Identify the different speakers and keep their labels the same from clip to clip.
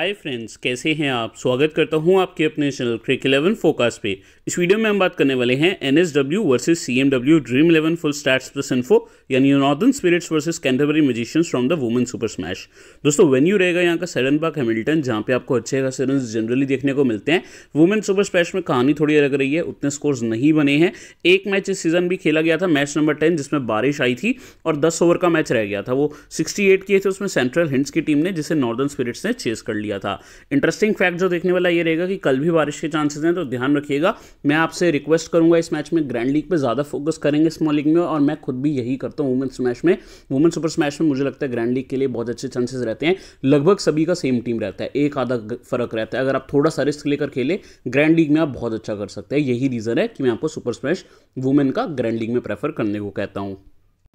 Speaker 1: hi friends कैसे हैं आप स्वागत करता हूं आपके अपने चैनल क्रिक इलेवन फोकस पे इस वीडियो में हम बात करने वाले हैं N S W versus C M W Dream Eleven full start plus info यानी Northern Spirits versus Canterbury Magicians from the Women super Smash दोस्तों वेन्यू रहेगा यहाँ का सडन पार्क हेमिल्टन जहाँ पे आपको अच्छे खास रन जनरली देखने को मिलते हैं वुमेन सुपर स्मैश में कहानी थोड़ी अलग रही है उतने स्कोर्स नहीं बने हैं एक मैच इस सीजन भी खेला गया था मैच नंबर टेन जिसमें बारिश आई थी और दस ओवर का मैच रह गया था वो सिक्सटी किए थे उसमें सेंट्रल हिंट्स की टीम ने जिसे नॉर्दर्न स्पिरिट्स ने चेस कर लिया दिया था इंटरेस्टिंग फैक्ट जो देखने वाला ये रहेगा कि कल भी बारिश के चांसेस हैं तो ध्यान रखिएगा मैं आपसे रिक्वेस्ट करूंगा इस मैच में ग्रैंड लीग पर ज़्यादा फोकस करेंगे स्मॉल लीग में और मैं खुद भी यही करता हूँ वुमेंस मैच में वुमेन सुपर स्मैश में मुझे लगता है ग्रैंड लीग के लिए बहुत अच्छे चांसेस रहते हैं लगभग सभी का सेम टीम रहता है एक आधा फर्क रहता है अगर आप थोड़ा सा रिस्क लेकर खेले ग्रैंड लीग में आप बहुत अच्छा कर सकते हैं यही रीज़न है कि मैं आपको सुपर स्मैश वुमेन का ग्रैंड लीग में प्रेफर करने को कहता हूँ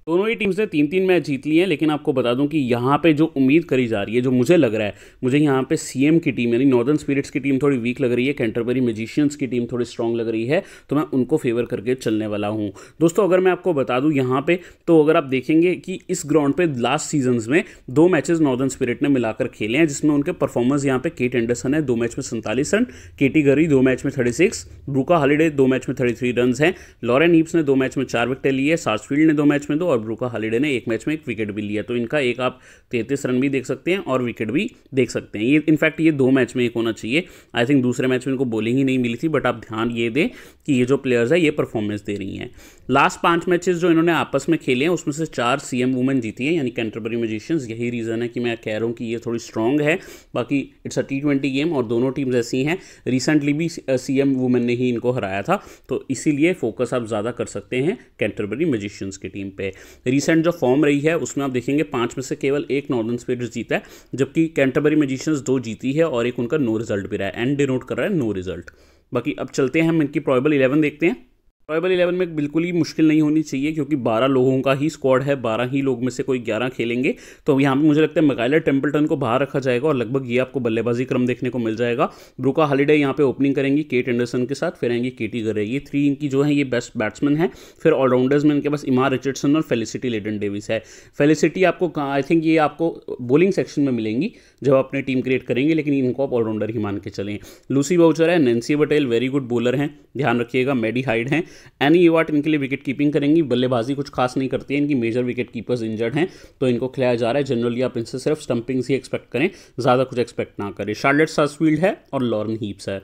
Speaker 1: दोनों ही टीम्स ने तीन तीन मैच जीत लिए हैं लेकिन आपको बता दूं कि यहाँ पे जो उम्मीद करी जा रही है जो मुझे लग रहा है मुझे यहाँ पे सीएम की टीम यानी नॉर्दर्न स्पिरिट्स की टीम थोड़ी वीक लग रही है कैंटरबरी मेजिशियंस की टीम थोड़ी स्ट्रांग लग रही है तो मैं उनको फेवर करके चलने वाला हूँ दोस्तों अगर मैं आपको बता दूँ यहाँ पर तो अगर आप देखेंगे कि इस ग्राउंड पर लास्ट सीजन में दो मैचेज नॉर्दर्न स्पिरिट ने मिलाकर खेले हैं जिसमें उनके परफॉर्मेंस यहाँ पे केट एंडरसन है दो मैच में सैंतालीस रन केटी गरी दो मैच में थर्टी सिक्स ब्रूका हॉलीडे दो मैच में थर्टी थ्री रन हैं लॉरेन हीप्स ने दो मैच में चार विकटें ली है सार्सफील्ड ने दो मैच में दो और ब्रूका हालिडे ने एक मैच में एक विकेट भी लिया तो इनका एक आप तैंतीस रन भी देख सकते हैं और विकेट भी देख सकते हैं ये इनफैक्ट ये दो मैच में एक होना चाहिए आई थिंक दूसरे मैच में इनको बॉलिंग ही नहीं मिली थी बट आप ध्यान ये दें कि ये जो प्लेयर्स है ये परफॉर्मेंस दे रही हैं लास्ट पांच मैचेस जो इन्होंने आपस में खेले हैं उसमें से चार सीएम वुमेन जीती हैं यानी कैंटरबरी मजिशियंस यही रीज़न है कि मैं कह रहा हूँ कि ये थोड़ी स्ट्रांग है बाकी it's a T twenty game और दोनों टीम्स ऐसी हैं रिसेंटली भी सीएम वुमेन ने ही इनको हराया था तो इसीलिए फोकस आप ज़्यादा कर सकते हैं कैंटरबरी मजिशियंस की टीम पर रिसेंट जो फॉर्म रही है उसमें आप देखेंगे पांच में से केवल एक नॉर्दर्न स्पिरिट्स जीता है जबकि कैंटरबरी मैजिशियंस दो जीती है और एक उनका नो रिजल्ट भी रहा है एंड डिनोट कर रहा है नो रिजल्ट बाकी अब चलते हैं हम इनकी प्रॉबल इलेवन देखते हैं सर्वाइवल इलेवन में बिल्कुल ही मुश्किल नहीं होनी चाहिए क्योंकि बारह लोगों का ही स्क्वाड है बारह ही लोग में से कोई ग्यारह खेलेंगे तो यहाँ पे मुझे लगता है मकाइलर टेम्पल्टन को बाहर रखा जाएगा और लगभग ये आपको बल्लेबाजी क्रम देखने को मिल जाएगा ब्रुका हॉलीडे यहाँ पे ओपनिंग करेंगी केट एंडरसन के साथ फिर आएंगी केटी गरे ये थ्री इनकी जो है ये बेस्ट बैट्समैन है फिर ऑलराउंडर्स में इनके पास इमार रिचर्डसन और फेलिसिटी लेडन डेविस है फेलिसिटी आपको आई थिंक ये आपको बोलिंग सेक्शन में मिलेंगी जब अपने टीम क्रिएट करेंगे लेकिन इनको आप ऑलराउंडर ही मान के चलें लूसी बाउचर है Nancy Patel very good bowler हैं ध्यान रखिएगा मेडी हाइड हैं एनी यूवाट इनके लिए विकेट कीपिंग करेंगी बल्लेबाजी कुछ खास नहीं करती है इनकी मेजर विकेट कीपर्स इंजर्ड हैं तो इनको खिलाया जा रहा है जनरली आप इनसे सिर्फ स्टंपिंग्स ही एक्सपेक्ट करें ज़्यादा कुछ एक्सपेक्ट ना करें शार्लेट सासफील्ड है और लॉर्न हीप्स है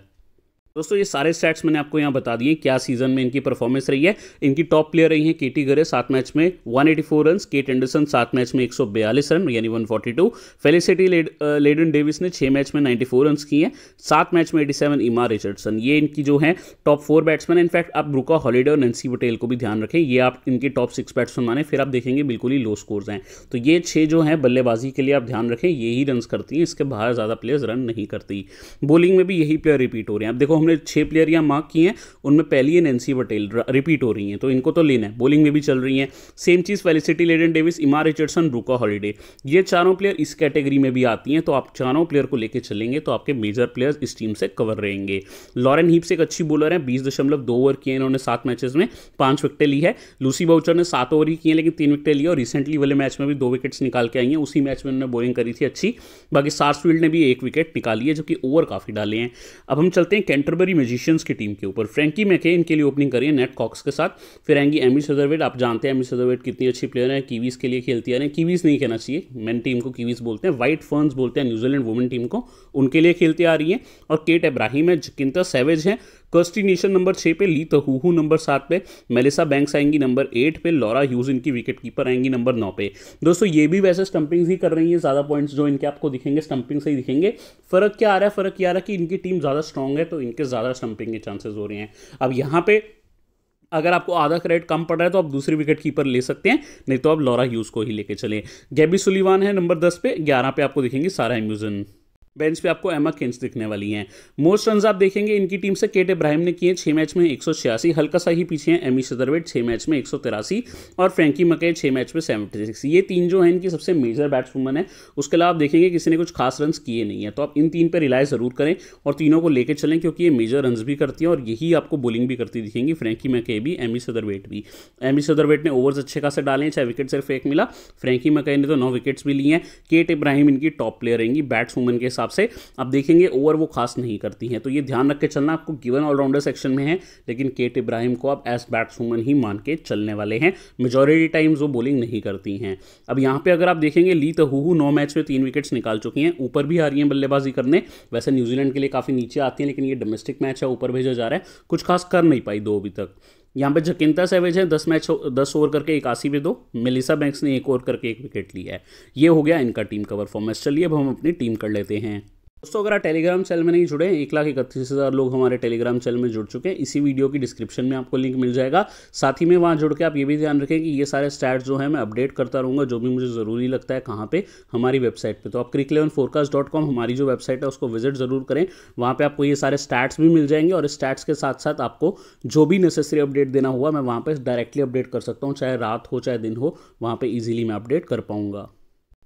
Speaker 1: दोस्तों ये सारे स्टैट्स मैंने आपको यहाँ बता दिए क्या सीजन में इनकी परफॉर्मेंस रही है इनकी टॉप प्लेयर रही है केटी गरे सात मैच में 184 रन केट एंडरसन सात मैच में 142 रन यानी 142 फेलिसिटी लेडन डेविस ने छः मैच में 94 रन किए हैं सात मैच में 87 इमा रिचर्डसन ये इनकी जो है टॉप फोर बैट्समैन इनफैक्ट आप ब्रुका हॉलीडे और नंसी पटेल को भी ध्यान रखें ये आप इनके टॉप सिक्स बैट्समैन माने फिर आप देखेंगे बिल्कुल ही लो स्कोर्स हैं तो ये छः जो हैं बल्लेबाजी के लिए आप ध्यान रखें यही रन करती हैं इसके बाहर ज़्यादा प्लेयर्स रन नहीं करती बॉलिंग में भी यही प्लेयर रिपीट हो रहे हैं आप देखो हमने छः प्लेयर यहाँ मार्क किए हैं उनमें पहली है नैन्सी पटेल रिपीट हो रही हैं तो इनको तो लेना है बॉलिंग में भी चल रही हैं सेम चीज़ फेलिसिटी लेडन डेविस इमार रिचर्डसन रूका हॉलीडे ये चारों प्लेयर इस कैटेगरी में भी आती हैं तो आप चारों प्लेयर को लेकर चलेंगे तो आपके मेजर प्लेयर्स इस टीम से कवर रहेंगे लॉरेन हीप्स एक अच्छी बॉलर है बीस दशमलव दो ओवर किए इन्होंने सात मैचेस में पांच विकटें ली है लूसी बाउचर ने सात ओवर ही किए लेकिन तीन विकटें ली और रिसेंटली वाले मैच में भी दो विकेट्स निकाल के आई हैं उसी मैच में उन्होंने बॉलिंग करी थी अच्छी बाकी सार्सफील्ड ने भी एक विकेट निकाली है जो कि ओवर काफ़ी डाले हैं अब हम चलते हैं कैंटर कैंटरबरी मैजिशियंस की टीम के ऊपर फ्रेंकी मैके इनके लिए ओपनिंग करी है नेट कॉक्स के साथ फिर आएंगी एमी सदरवेट आप जानते हैं एमी सदरवेट कितनी अच्छी प्लेयर है कीवीज के लिए खेलती आ रही है कीवीज नहीं कहना चाहिए मैन टीम को कीवीज बोलते हैं वाइट फर्नस बोलते हैं न्यूजीलैंड वुमेन टीम को उनके लिए खेलती आ रही है और केट इब्राहिम है जकिनता सेवेज है कर्स्टिनेशन नंबर छः पे ली तहूहू नंबर सात पे मेलिसा बैंक्स आएंगी नंबर एट पे लॉरा ह्यूज इनकी विकेट कीपर आएंगी नंबर नौ पे दोस्तों ये भी वैसे स्टंपिंग्स ही कर रही हैं ज़्यादा पॉइंट्स जो इनके आपको दिखेंगे स्टंपिंग से ही दिखेंगे फर्क क्या आ रहा है फर्क क्या आ रहा है कि इनकी टीम ज़्यादा स्ट्रांग है तो इनके ज़्यादा स्टंपिंग के चांसेज हो रहे हैं अब यहाँ पे अगर आपको आधा क्रेडिट कम पड़ रहा है तो आप दूसरी विकेट कीपर ले सकते हैं नहीं तो आप लॉरा ह्यूज को ही लेके चले गैबी सुलिवान है नंबर दस पे ग्यारह पे आपको दिखेंगे सारा एम्यूजन बेंच पे आपको एमा किन्स दिखने वाली हैं मोस्ट रन आप देखेंगे इनकी टीम से केट इब्राहिम ने किए छः मैच में एक हल्का सा ही पीछे हैं एमी सदरवेट छः मैच में एक और फ्रेंकी मके छः मैच में सेवेंटी ये तीन जो हैं इनकी सबसे मेजर बैट्समैन है उसके अलावा आप देखेंगे किसी ने कुछ खास रन किए नहीं है तो आप इन तीन पर रिलाय ज़रूर करें और तीनों को लेकर चलें क्योंकि ये मेजर रन भी करती हैं और यही आपको बोलिंग भी करती दिखेंगी फ्रेंकी मके भी एमी सदरवेट भी एमी सदरवेट ने ओवर्स अच्छे खासे डाले हैं चाहे विकेट सिर्फ एक मिला फ्रेंकी मके ने तो नौ विकेट्स भी लिए हैं केट इब्राहिम इनकी टॉप प्लेयर रहेंगी बैट्समैन के साथ हिसाब से आप देखेंगे ओवर वो खास नहीं करती हैं तो ये ध्यान रख के चलना आपको गिवन ऑलराउंडर सेक्शन में है लेकिन केट इब्राहिम को आप एज बैट्समैन ही मान के चलने वाले हैं मेजोरिटी टाइम्स वो बॉलिंग नहीं करती हैं अब यहाँ पर अगर आप देखेंगे ली तहू नौ मैच में तीन विकेट्स निकाल चुकी हैं ऊपर भी आ रही हैं बल्लेबाजी करने वैसे न्यूजीलैंड के लिए काफ़ी नीचे आती हैं लेकिन ये डोमेस्टिक मैच है ऊपर भेजा जा रहा है कुछ खास कर नहीं पाई दो अभी तक यहाँ पे जकिंता सेवेज है दस मैच दस ओवर करके इक्यासी में दो मेलिसा बैंक्स ने एक ओवर करके एक विकेट लिया है ये हो गया इनका टीम कवर परफॉर्मेंस चलिए अब हम अपनी टीम कर लेते हैं दोस्तों अगर आप टेलीग्राम चैनल में नहीं जुड़े एक लाख इकतीस हज़ार लोग हमारे टेलीग्राम चैनल में जुड़ चुके हैं इसी वीडियो की डिस्क्रिप्शन में आपको लिंक मिल जाएगा साथ ही में वहाँ जुड़ के आप ये भी ध्यान रखें कि ये सारे स्टैट्स जो है मैं अपडेट करता रहूँगा जो भी मुझे ज़रूरी लगता है कहाँ पर हमारी वेबसाइट पर तो आप Crick Eleven forecast dot com हमारी जो वेबसाइट है उसको विजिट ज़रूर करें वहाँ पर आपको ये सारे स्टैट्स भी मिल जाएंगे और स्टैट्स के साथ साथ आपको जो भी नेसेसरी अपडेट देना हुआ मैं वहाँ पर डायरेक्टली अपडेट कर सकता हूँ चाहे रात हो चाहे दिन हो वहाँ पर ईजिली मैं अपडेट कर पाऊँगा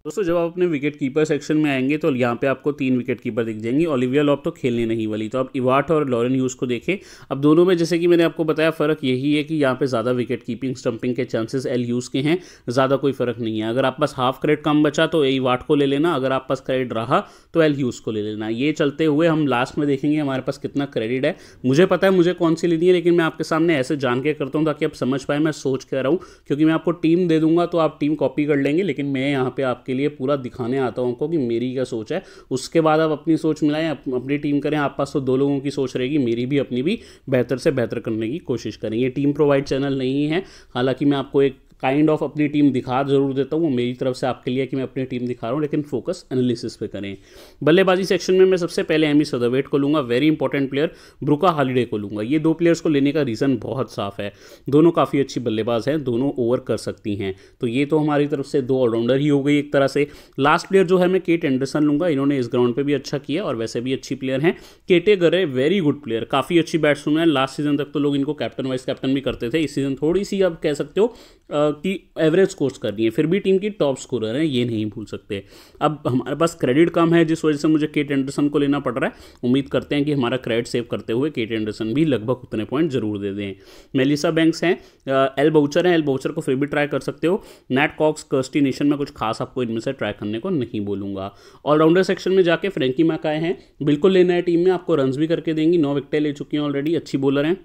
Speaker 1: दोस्तों जब आप अपने विकेट कीपर सेक्शन में आएंगे तो यहाँ पे आपको तीन विकेट कीपर दिख जाएंगी ओलिविया लॉप तो खेलने नहीं वाली तो आप इवाट और लॉरेन यूज को देखें अब दोनों में जैसे कि मैंने आपको बताया फ़र्क यही है कि यहाँ पे ज़्यादा विकेट कीपिंग स्टंपिंग के चांसेस एल यूज़ के हैं ज़्यादा कोई फ़र्क नहीं है अगर आप पास हाफ क्रेड कम बचा तो इवाट को ले लेना अगर आप पास क्रेड रहा तो एल यूज़ को ले लेना ये चलते हुए हम लास्ट में देखेंगे हमारे पास कितना क्रेडिट है मुझे पता है मुझे कौन सी लेनी है लेकिन मैं आपके सामने ऐसे जान के करता हूँ ताकि आप समझ पाए मैं सोच कर रहा हूँ क्योंकि मैं आपको टीम दे दूंगा तो आप टीम कॉपी कर लेंगे लेकिन मैं यहाँ पर आपके लिए पूरा दिखाने आता हूँ उनको कि मेरी क्या सोच है उसके बाद आप अपनी सोच मिलाएं अपनी टीम करें आप पास तो दो लोगों की सोच रहेगी मेरी भी अपनी भी बेहतर से बेहतर करने की कोशिश करें ये टीम प्रोवाइड चैनल नहीं है हालांकि मैं आपको एक काइंड ऑफ अपनी टीम दिखा जरूर देता हूँ वो मेरी तरफ से आपके लिए कि मैं अपनी टीम दिखा रहा हूँ लेकिन फोकस एनालिसिस पे करें बल्लेबाजी सेक्शन में मैं सबसे पहले एमी सदरवेट e को लूँगा very important player Brooke Halliday को लूँगा ये दो प्लेयर्स को लेने का रीज़न बहुत साफ है दोनों काफ़ी अच्छी बल्लेबाज हैं दोनों ओवर कर सकती हैं तो ये तो हमारी तरफ से दो ऑलराउंडर ही हो गई एक तरह से लास्ट प्लेयर जो है मैं केट एंडरसन लूँगा इन्होंने इस ग्राउंड पर भी अच्छा किया और वैसे भी अच्छी प्लेयर हैं केटे गरे वेरी गुड प्लेयर काफ़ी अच्छी बैट्समैन है लास्ट सीजन तक तो लोग इनको कैप्टन वाइस कैप्टन भी करते थे इस सीजन थोड़ी सी आप कह सकते हो की एवरेज स्कोर्स कर रही है फिर भी टीम की टॉप स्कोरर है ये नहीं भूल सकते अब हमारे पास क्रेडिट कम है जिस वजह से मुझे केट एंडरसन को लेना पड़ रहा है उम्मीद करते हैं कि हमारा क्रेडिट सेव करते हुए केट एंडरसन भी लगभग उतने पॉइंट जरूर दे दें मेलिसा बैंक्स हैं एल बाउचर हैं एल बाउचर को फिर भी ट्राई कर सकते हो नेट कॉक्स कर्स्टी नेशन में कुछ खास आपको इनमें से ट्राई करने को नहीं बोलूँगा ऑलराउंडर सेक्शन में जाके फ्रेंकी मैक आए हैं बिल्कुल लेना है टीम में आपको रन्स भी करके देंगी नौ विकटें ले चुकी हैं ऑलरेडी अच्छी बॉलर हैं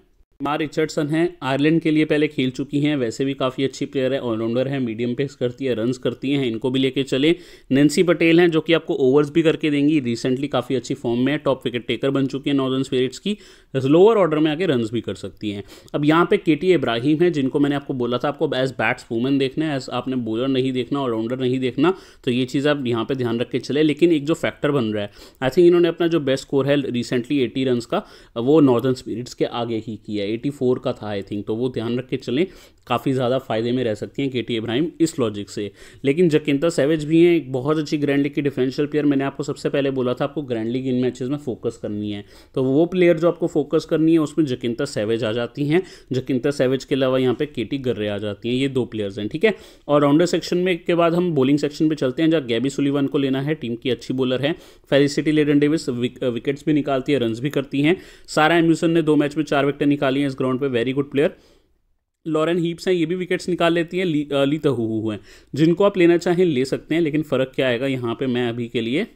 Speaker 1: मार रिचर्डसन हैं आयरलैंड के लिए पहले खेल चुकी हैं वैसे भी काफ़ी अच्छी प्लेयर है ऑलराउंडर है मीडियम पेस करती है रन्स करती हैं इनको भी लेके चले नैन्सी पटेल हैं जो कि आपको ओवर्स भी करके देंगी रिसेंटली काफ़ी अच्छी फॉर्म में है टॉप विकेट टेकर बन चुकी है नॉर्दर्न स्पिरिट्स की लोअर ऑर्डर में आके रन्स भी कर सकती हैं अब यहाँ पर के टी इब्राहिम है जिनको मैंने आपको बोला था आपको एज बैट्स वूमन देखना है एज आपने बॉलर नहीं देखना ऑलराउंडर नहीं देखना तो ये चीज़ आप यहाँ पर ध्यान रख के चले लेकिन एक जो फैक्टर बन रहा है आई थिंक इन्होंने अपना जो बेस्ट स्कोर है रिसेंटली एटी रन का वो नॉर्दर्न स्पिरिट्स के आगे ही किया एटी फोर का था आई थिंक तो वो ध्यान रख के चलें काफ़ी ज़्यादा फायदे में रह सकती हैं के टी इब्राहिम इस लॉजिक से लेकिन जकिंता सैवेज भी हैं एक बहुत अच्छी ग्रैंड लीग की डिफेंशियल प्लेयर मैंने आपको सबसे पहले बोला था आपको ग्रैंड लीग इन मैचेस में फोकस करनी है तो वो प्लेयर जो आपको फोकस करनी है उसमें जकिंता सैवेज आ जाती हैं जकिंता सैवेज के अलावा यहाँ पे के टी गर्रे आ जाती हैं ये दो प्लेयर्स हैं ठीक है और राउंडर सेक्शन में के बाद हम बॉलिंग सेक्शन पर चलते हैं जहाँ गैबी सुलीवन को लेना है टीम की अच्छी बॉलर है फेरिसिटी लेडन डेविस विकेट्स भी निकालती है रन भी करती हैं सारा एम्यूसन ने दो मैच में चार विकेटें निकाली हैं इस ग्राउंड पर very good player Lauren Heaps हैं ये भी विकेट्स निकाल लेती हैं ली, ली तहू हैं जिनको आप लेना चाहें ले सकते हैं लेकिन फ़र्क क्या आएगा यहाँ पे मैं अभी के लिए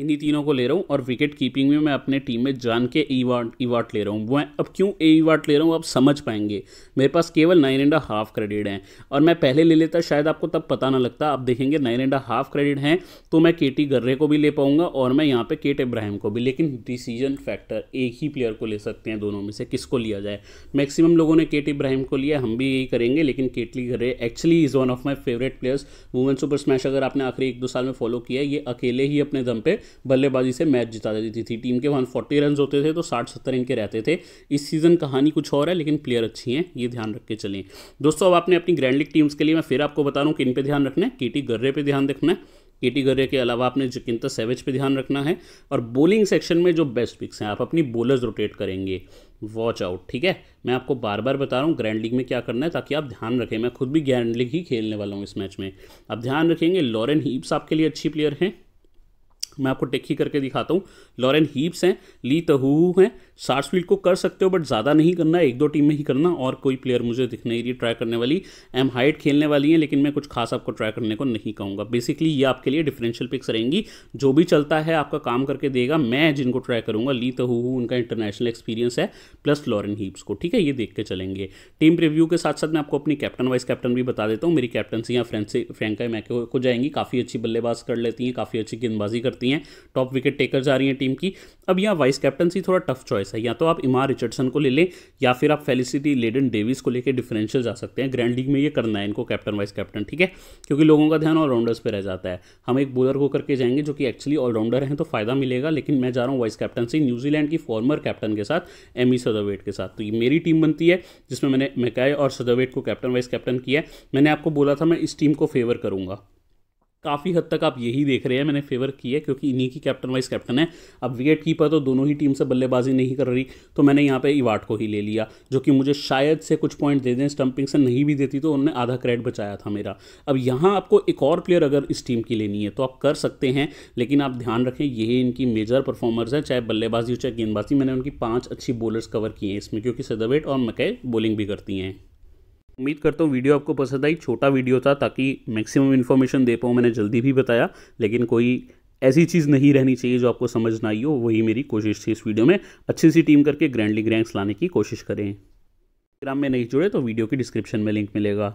Speaker 1: इन्हीं तीनों को ले रहा हूँ और विकेट कीपिंग में मैं अपने टीम में जान के ईवाट ईवाट ले रहा हूँ वह अब क्यों ईवाट ले रहा हूँ आप समझ पाएंगे मेरे पास केवल नाइन एंड हाफ क्रेडिट हैं और मैं पहले ले लेता शायद आपको तब पता ना लगता आप देखेंगे नाइन एंड हाफ क्रेडिट हैं तो मैं के टी गर्रे को भी ले पाऊंगा और मैं यहाँ पर केट इब्राहिम को भी लेकिन डिसीजन फैक्टर एक ही प्लेयर को ले सकते हैं दोनों में से किसको लिया जाए मैक्सिमम लोगों ने केट इब्राहिम को लिया हम भी यही करेंगे लेकिन Kaitlyn Gurrey actually is one of my favourite players Women super Smash अगर आपने आखिरी एक दो साल में फॉलो किया ये अकेले ही अपने दम पे बल्लेबाजी से मैच जिता देती थी टीम के वन फोर्टी रन होते थे तो साठ सत्तर इनके रहते थे इस सीज़न कहानी कुछ और है लेकिन प्लेयर अच्छी हैं ये ध्यान रख के चलें दोस्तों अब आपने अपनी ग्रैंड लीग टीम्स के लिए मैं फिर आपको बता रहा हूँ किन पे ध्यान रखना है के टी गर्रे पर ध्यान रखना है के टी गर्रे के अलावा आपने जकिंता सेवेज पर ध्यान रखना है और बॉलिंग सेक्शन में जो बेस्ट पिक्स हैं आप अपनी बॉलर्स रोटेट करेंगे वॉच आउट ठीक है मैं आपको बार बार बता रहा हूँ ग्रैंड लीग में क्या करना है ताकि आप ध्यान रखें मैं खुद भी ग्रैंड लीग ही खेलने वाला हूँ इस मैच में आप ध्यान रखेंगे लॉरेन हीप्स आपके लिए अच्छी प्लेयर हैं मैं आपको टेक्की करके दिखाता हूँ लॉरेन हीप्स हैं ली तहू हैं सार्सफील्ड को कर सकते हो बट ज़्यादा नहीं करना एक दो टीम में ही करना और कोई प्लेयर मुझे दिख नहीं रही ट्राई करने वाली एम हाइट खेलने वाली है लेकिन मैं कुछ खास आपको ट्राई करने को नहीं कहूँगा बेसिकली ये आपके लिए डिफरेंशियल पिक्स रहेंगी जो भी चलता है आपका काम करके देगा मैं जिनको ट्राई करूँगा ली तहू उनका इंटरनेशनल एक्सपीरियंस है प्लस लॉरेन हीप्स को ठीक है ये देख के चलेंगे टीम रिव्यू के साथ साथ मैं आपको अपनी कैप्टन वाइस कैप्टन भी बता देता हूँ मेरी कैप्टनसी या फ्रेंसी फ्रेंका मैके को जाएंगी काफ़ी अच्छी बल्लेबाज कर लेती हैं काफ़ी अच्छी गेंदबाजी करती सकती हैं टॉप विकेट टेकर जा रही हैं टीम की अब यहाँ वाइस कैप्टनसी थोड़ा टफ चॉइस है या तो आप इमार रिचर्डसन को ले लें या फिर आप फेलिसिटी लेडन डेविस को लेकर डिफरेंशियल जा सकते हैं ग्रैंड लीग में ये करना है इनको कैप्टन वाइस कैप्टन ठीक है क्योंकि लोगों का ध्यान ऑलराउंडर्स पर रह जाता है हम एक बोलर को करके जाएंगे जो कि एक्चुअली ऑलराउंडर हैं तो फायदा मिलेगा लेकिन मैं जा रहा हूँ वाइस कैप्टनसी न्यूजीलैंड की फॉर्मर कैप्टन के साथ एमी सदरवेट e के साथ तो ये मेरी टीम बनती है जिसमें मैंने मैकाय और सदरवेट को कैप्टन वाइस कैप्टन किया है मैंने आपको बोला था मैं इस टीम को फेवर करूंगा काफ़ी हद तक आप यही देख रहे हैं मैंने फेवर की है क्योंकि इन्हीं की कैप्टन वाइस कैप्टन है अब विकेट कीपर तो दोनों ही टीम से बल्लेबाजी नहीं कर रही तो मैंने यहाँ पे इवाट को ही ले लिया जो कि मुझे शायद से कुछ पॉइंट दे दें स्टंपिंग से नहीं भी देती तो उन्होंने आधा क्रेडिट बचाया था मेरा अब यहाँ आपको एक और प्लेयर अगर इस टीम की लेनी है तो आप कर सकते हैं लेकिन आप ध्यान रखें यही इनकी मेजर परफॉर्मर्स है चाहे बल्लेबाजी हो चाहे गेंदबाजी मैंने उनकी पाँच अच्छी बॉलर्स कवर किए हैं इसमें क्योंकि सदावेट और मकई बॉलिंग भी करती हैं उम्मीद करता हूँ वीडियो आपको पसंद आई छोटा वीडियो था ताकि मैक्सिमम इन्फॉर्मेशन दे पाऊँ मैंने जल्दी भी बताया लेकिन कोई ऐसी चीज़ नहीं रहनी चाहिए जो आपको समझ ना आई हो वही मेरी कोशिश थी इस वीडियो में अच्छी सी टीम करके ग्रैंडली ग्रैंक्स लाने की कोशिश करें ग्राम में नहीं जुड़े तो वीडियो की डिस्क्रिप्शन में लिंक मिलेगा